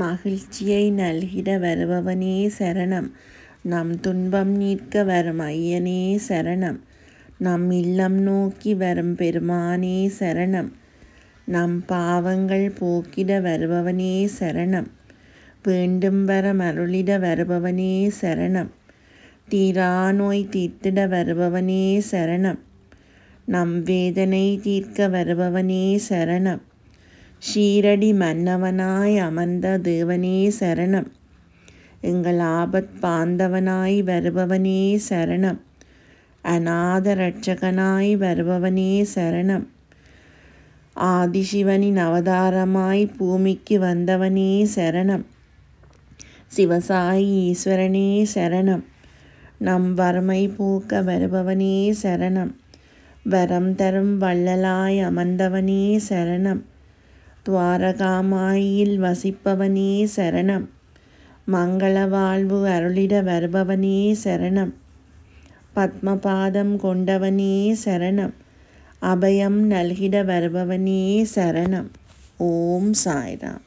மகிழ்ச்சியை நல்கிட வருபவனே சரணம் நம் துன்பம் நீட்க வரும் ஐயனே சரணம் நம் இல்லம் நோக்கி வரும் பெருமானே சரணம் நம் பாவங்கள் போக்கிட வருபவனே சரணம் வேண்டும் வரம் அருளிட வருபவனே சரணம் தீரா நோய் தீர்த்திட வருபவனே சரணம் நம் வேதனை தீர்க்க வருபவனே சரணம் ஷீரடி மன்னவனாய் அமர்ந்த தேவனே சரணம் எங்கள் ஆபத் பாந்தவனாய் வருபவனே சரணம் அநாத ரட்சகனாய் வருபவனே சரணம் ஆதிசிவனின் அவதாரமாய் பூமிக்கு வந்தவனே சரணம் சிவசாயி ஈஸ்வரனே சரணம் நம் வறுமை பூக்க வருபவனே சரணம் வரம் தரும் வள்ளலாய் அமர்ந்தவனே சரணம் துவாரகாமாயில் வசிப்பவனே சரணம் மங்கள வாழ்வு அருளிட வருபவனே சரணம் பத்மபாதம் கொண்டவனே சரணம் அபயம் நல்கிட வருபவனே சரணம் ஓம் சாய்ராம்